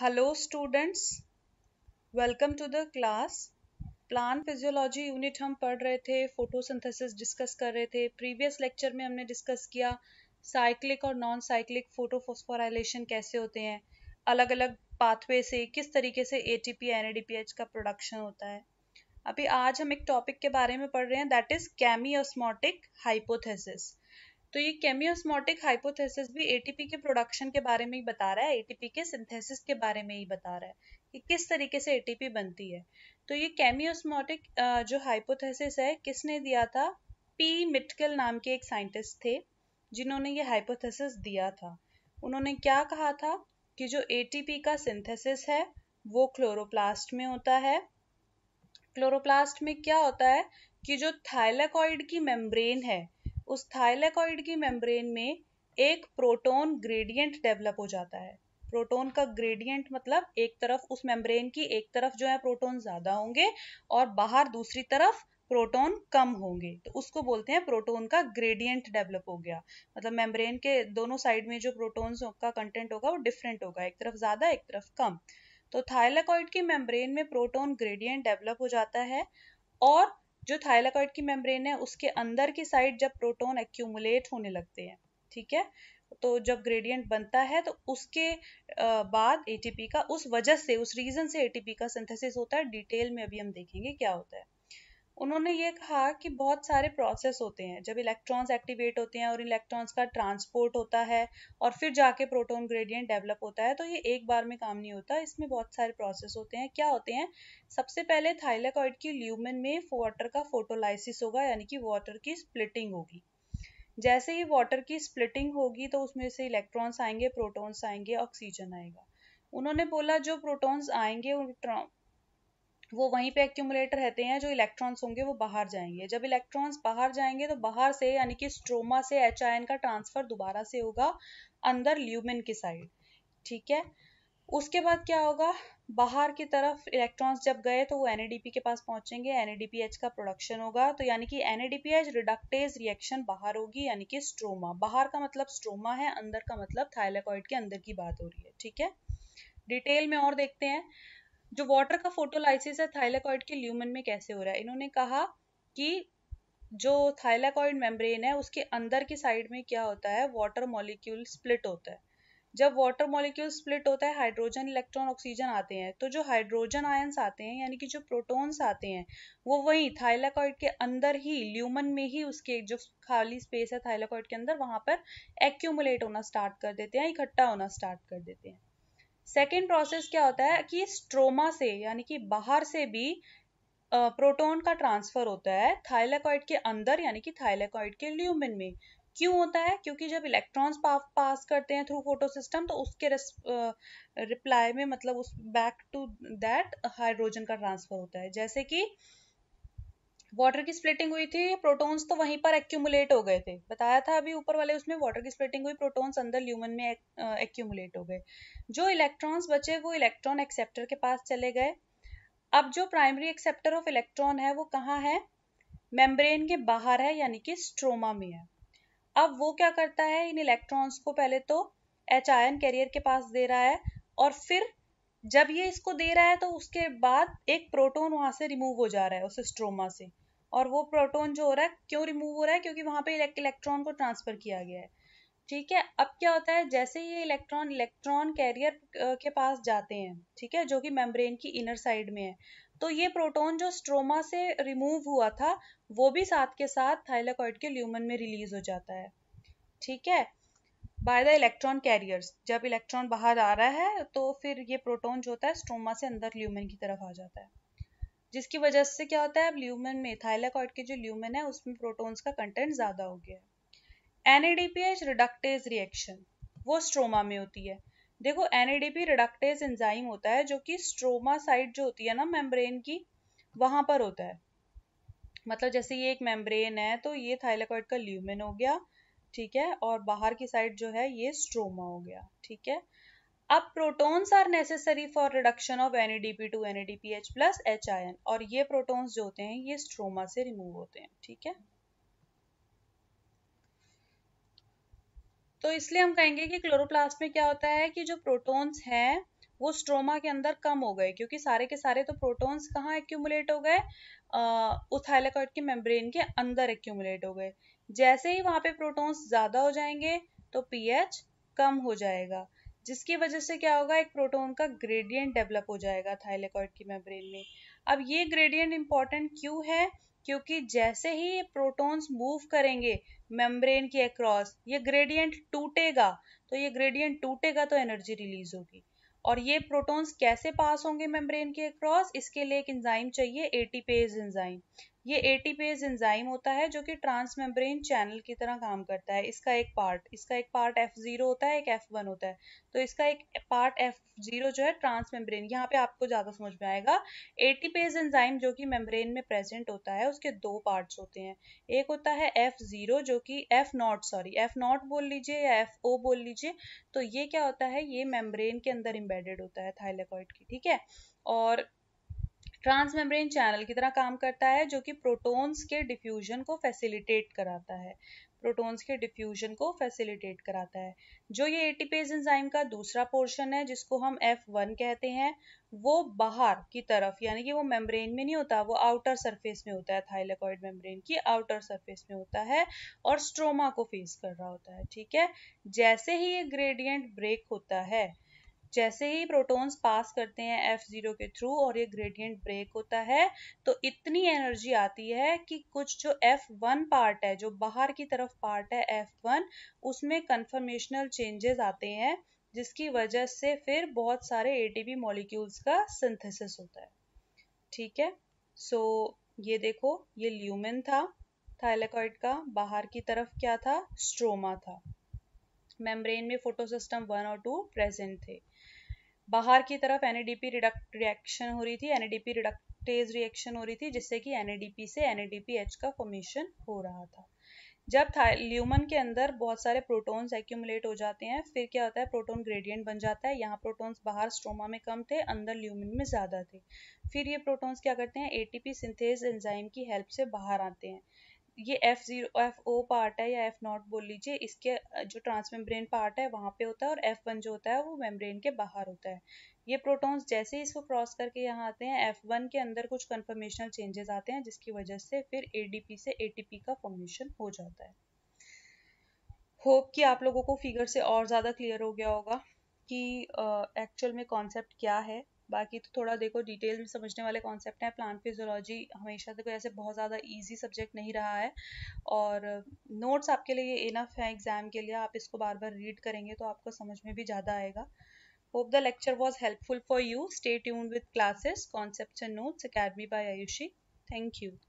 Hello students welcome to the class plant physiology unit हम पढ़ रहे थे फोटोसिंथेसिस डिस्कस कर रहे थे प्रीवियस लेक्चर में हमने डिस्कस किया साइक्लिक और नॉन साइक्लिक फोटोफोस्फोराइलेशन कैसे होते हैं अलग अलग पाथवे से किस तरीके से एटीपी एनएडीपीएच का प्रोडक्शन होता है अभी आज हम एक टॉपिक के बारे में पढ़ रहे हैं that is chemiosmotic hypothesis तो ये केमियोस्मोटिक हाइपोथेसिस भी एटीपी के प्रोडक्शन के बारे में ही बता रहा है एटीपी के सिंथेसिस के बारे में ही बता रहा है कि किस तरीके से एटीपी बनती है तो ये केमियोस्मोटिक जो हाइपोथेसिस है किसने दिया था पी मिटकल नाम के एक साइंटिस्ट थे जिन्होंने ये हाइपोथेसिस दिया था उन्होंने क्या कहा था कि जो एटीपी का सिंथेसिस है वो क्लोरोप्लास्ट में होता है क्लोरोप्लास्ट में क्या होता है कि जो थाइलाकॉइड की मेम्ब्रेन है उस थाइलेकॉइड की मेम्ब्रेन में एक प्रोटोन ग्रेडियंट डेवलप हो जाता है प्रोटोन का ग्रेडियंट मतलब एक तरफ उस मेम्ब्रेन की एक तरफ जो है प्रोटोन ज्यादा होंगे और बाहर दूसरी तरफ प्रोटोन कम होंगे तो उसको बोलते हैं प्रोटोन का ग्रेडियंट डेवलप हो गया मतलब मेम्ब्रेन के दोनों साइड में जो प्रोटोन का कंटेंट होगा वो डिफरेंट होगा एक तरफ ज्यादा एक तरफ कम तो थाइलेकॉइड की मेम्ब्रेन में प्रोटोन ग्रेडियंट डेवलप हो जाता है और जो थायलाकॉइड की मेम्ब्रेन है उसके अंदर की साइड जब प्रोटोन एक्यूमुलेट होने लगते हैं ठीक है तो जब ग्रेडियंट बनता है तो उसके बाद एटीपी का उस वजह से उस रीजन से एटीपी का सिंथेसिस होता है डिटेल में अभी हम देखेंगे क्या होता है उन्होंने ये कहा कि बहुत सारे प्रोसेस होते हैं जब इलेक्ट्रॉन्स एक्टिवेट होते हैं और इलेक्ट्रॉन्स का ट्रांसपोर्ट होता है और फिर जाके प्रोटोन ग्रेडियंट डेवलप होता है तो ये एक बार में काम नहीं होता इसमें बहुत सारे प्रोसेस होते हैं क्या होते हैं सबसे पहले थाइलाकॉइड की ल्यूमन में वाटर का फोटोलाइसिस होगा यानी कि वाटर की स्प्लिटिंग होगी जैसे ही वाटर की स्प्लिटिंग होगी तो उसमें से इलेक्ट्रॉन्स आएंगे प्रोटोन्स आएंगे ऑक्सीजन आएगा उन्होंने बोला जो प्रोटोन्स आएंगे वो वहीं पे एक्यूमुलेट रहते हैं जो इलेक्ट्रॉन्स होंगे वो बाहर जाएंगे जब इलेक्ट्रॉन्स बाहर जाएंगे तो बाहर से यानी कि स्ट्रोमा से एच का ट्रांसफर दोबारा से होगा अंदर ल्यूमिन की साइड ठीक है उसके बाद क्या होगा बाहर की तरफ इलेक्ट्रॉन्स जब गए तो वो एनएडीपी के पास पहुंचेंगे एच का प्रोडक्शन होगा तो यानी कि एच रिडक्टेज रिएक्शन बाहर होगी यानी कि स्ट्रोमा बाहर का मतलब स्ट्रोमा है अंदर का मतलब थाइलेकॉइड के अंदर की बात हो रही है ठीक है डिटेल में और देखते हैं जो वाटर का फोटोलाइसिस है थाइलाकॉइड के ल्यूमन में कैसे हो रहा है इन्होंने कहा कि जो थाइलाकॉइड मेम्ब्रेन है उसके अंदर की साइड में क्या होता है वाटर मॉलिक्यूल स्प्लिट होता है जब वाटर मॉलिक्यूल स्प्लिट होता है हाइड्रोजन इलेक्ट्रॉन ऑक्सीजन आते हैं तो जो हाइड्रोजन आयंस आते हैं यानी कि जो प्रोटॉन्स आते हैं वो वहीं थाइलाकॉइड के अंदर ही ल्यूमन में ही उसके जो खाली स्पेस है थाइलाकॉइड के अंदर वहां पर एक्यूमुलेट होना स्टार्ट कर देते हैं इकट्ठा होना स्टार्ट कर देते हैं सेकेंड प्रोसेस क्या होता है कि स्ट्रोमा से यानी कि बाहर से भी प्रोटॉन का ट्रांसफर होता है थाइलेकॉइड के अंदर यानी कि थाइलेकॉइड के ल्यूमिन में क्यों होता है क्योंकि जब इलेक्ट्रॉन्स पास करते हैं थ्रू फोटो सिस्टम तो उसके रिप्लाई में मतलब उस बैक टू दैट हाइड्रोजन का ट्रांसफर होता है जैसे कि वाटर की स्प्लिटिंग हुई थी प्रोटॉन्स तो वहीं पर एक्यूमुलेट हो गए थे बताया था अभी ऊपर वाले उसमें वाटर की स्प्लिटिंग हुई प्रोटॉन्स अंदर ल्यूमन में एक्यूमुलेट हो गए जो इलेक्ट्रॉन्स बचे वो इलेक्ट्रॉन एक्सेप्टर के पास चले गए अब जो प्राइमरी एक्सेप्टर ऑफ इलेक्ट्रॉन है वो कहाँ है मेम्ब्रेन के बाहर है यानी कि स्ट्रोमा में है अब वो क्या करता है इन इलेक्ट्रॉन्स को पहले तो एच आयन कैरियर के पास दे रहा है और फिर जब ये इसको दे रहा है तो उसके बाद एक प्रोटोन वहां से रिमूव हो जा रहा है उस स्ट्रोमा से और वो प्रोटोन जो हो रहा है क्यों रिमूव हो रहा है क्योंकि वहां पे इलेक्ट्रॉन को ट्रांसफर किया गया है ठीक है अब क्या होता है जैसे ये इलेक्ट्रॉन इलेक्ट्रॉन कैरियर के पास जाते हैं ठीक है जो कि मेम्ब्रेन की इनर साइड में है तो ये प्रोटॉन जो स्ट्रोमा से रिमूव हुआ था वो भी साथ के साथ थाइलाकॉइड के ल्यूमन में रिलीज हो जाता है ठीक है बाय द इलेक्ट्रॉन कैरियर्स जब इलेक्ट्रॉन बाहर आ रहा है तो फिर ये प्रोटोन जो होता है स्ट्रोमा से अंदर ल्यूमन की तरफ आ जाता है जिसकी वजह से क्या होता है अब ल्यूमन में थाइलाकॉइड के जो ल्यूमन है उसमें प्रोटॉन्स का कंटेंट ज़्यादा हो गया है एच रिडक्टेज रिएक्शन वो स्ट्रोमा में होती है देखो एनएडीपी रिडक्टेज एंजाइम होता है जो कि स्ट्रोमा साइड जो होती है ना मेम्ब्रेन की वहां पर होता है मतलब जैसे ये एक मेम्ब्रेन है तो ये थाइलाकॉइड का ल्यूमन हो गया ठीक है और बाहर की साइड जो है ये स्ट्रोमा हो गया ठीक है अब protons are necessary for reduction of NADP to H plus H ion और ये प्रोटॉन्स जो होते हैं ये स्ट्रोमा से रिमूव होते हैं ठीक है तो इसलिए हम कहेंगे कि क्लोरोप्लास्ट में क्या होता है कि जो प्रोटॉन्स हैं वो स्ट्रोमा के अंदर कम हो गए क्योंकि सारे के सारे तो प्रोटॉन्स कहाँ एक्यूमुलेट हो गए उथाइलाकॉइड की मेम्ब्रेन के अंदर एक्यूमुलेट हो गए जैसे ही वहां पे प्रोटॉन्स ज्यादा हो जाएंगे तो पीएच कम हो जाएगा जिसकी वजह से क्या होगा एक प्रोटोन का ग्रेडियंट डेवलप हो जाएगा थाइलेकॉइड की मेम्ब्रेन में अब ये ग्रेडियंट इंपॉर्टेंट क्यों है क्योंकि जैसे ही ये प्रोटॉन्स मूव करेंगे मेम्ब्रेन के अक्रॉस ये ग्रेडियंट टूटेगा तो ये ग्रेडियंट टूटेगा तो एनर्जी रिलीज होगी और ये प्रोटॉन्स कैसे पास होंगे मेम्ब्रेन के अक्रॉस इसके लिए एक एंजाइम चाहिए एटीपेज एंजाइम ये एटीपेज एंजाइम होता है जो कि ट्रांसमेम्ब्रेन चैनल की तरह काम करता है इसका एक पार्ट इसका एक पार्ट एफ जीरो होता है एक एफ वन होता है तो इसका एक पार्ट एफ जीरो जो है ट्रांसमेम्ब्रेन यहाँ पे आपको ज्यादा समझ में आएगा एटीपेज एंजाइम जो कि मेम्ब्रेन में प्रेजेंट होता है उसके दो पार्ट्स होते हैं एक होता है एफ जीरो जो कि F naught sorry F naught बोल लीजिए या एफ ओ बोल लीजिए तो ये क्या होता है ये मेम्ब्रेन के अंदर इम्बेडेड होता है थाइलेकॉइड की ठीक है और ट्रांसमेम्ब्रेन चैनल की तरह काम करता है जो कि प्रोटॉन्स के डिफ्यूजन को फैसिलिटेट कराता है प्रोटॉन्स के डिफ्यूजन को फैसिलिटेट कराता है जो ये एटीपेज एंजाइम का दूसरा पोर्शन है जिसको हम F1 कहते हैं वो बाहर की तरफ यानी कि वो मेम्ब्रेन में नहीं होता वो आउटर सरफेस में होता है थाइलेकॉइड मेम्ब्रेन की आउटर सरफेस में होता है और स्ट्रोमा को फेस कर रहा होता है ठीक है जैसे ही ये ग्रेडियंट ब्रेक होता है जैसे ही प्रोटॉन्स पास करते हैं एफ जीरो के थ्रू और ये ग्रेडियंट ब्रेक होता है तो इतनी एनर्जी आती है कि कुछ जो एफ वन पार्ट है जो बाहर की तरफ पार्ट है एफ वन उसमें कन्फर्मेशनल चेंजेस आते हैं जिसकी वजह से फिर बहुत सारे पी मॉलिक्यूल्स का सिंथेसिस होता है ठीक है सो so, ये देखो ये ल्यूमेन था थाइलेकॉइड का बाहर की तरफ क्या था स्ट्रोमा था मेम्ब्रेन में फोटोसिस्टम वन और टू प्रेजेंट थे बाहर की तरफ रिडक्ट रिएक्शन हो रही थी एन रिडक्टेज रिएक्शन हो रही थी जिससे कि एन से एन का फॉर्मेशन हो रहा था जब ल्यूमन के अंदर बहुत सारे प्रोटॉन्स एक्यूमुलेट हो जाते हैं फिर क्या होता है प्रोटॉन ग्रेडियंट बन जाता है यहाँ प्रोटॉन्स बाहर स्ट्रोमा में कम थे अंदर ल्यूमन में ज़्यादा थे फिर ये प्रोटॉन्स क्या करते हैं एटीपी सिंथेस एंजाइम की हेल्प से बाहर आते हैं ये F zero F O part है या एफ नॉट बोल लीजिए इसके जो ट्रांसमेम्ब्रेन पार्ट है वहाँ पे होता है और एफ वन जो होता है वो मेम्ब्रेन के बाहर होता है ये प्रोटॉन्स जैसे ही इसको क्रॉस करके यहाँ आते हैं एफ वन के अंदर कुछ कन्फर्मेशनल चेंजेस आते हैं जिसकी वजह से फिर ए डी पी से ए टी पी का फॉर्मेशन हो जाता है होप कि आप लोगों को फिगर से और ज़्यादा क्लियर हो गया होगा कि एक्चुअल uh, में कॉन्सेप्ट क्या है बाकी तो थोड़ा देखो डिटेल में समझने वाले कॉन्सेप्ट हैं प्लांट फिजोलॉजी हमेशा देखो ऐसे बहुत ज़्यादा ईजी सब्जेक्ट नहीं रहा है और नोट्स आपके लिए इनफ है एग्ज़ाम के लिए आप इसको बार बार रीड करेंगे तो आपको समझ में भी ज़्यादा आएगा hope the lecture was helpful for you stay tune with classes concept and notes, Academy by Ayushi. Thank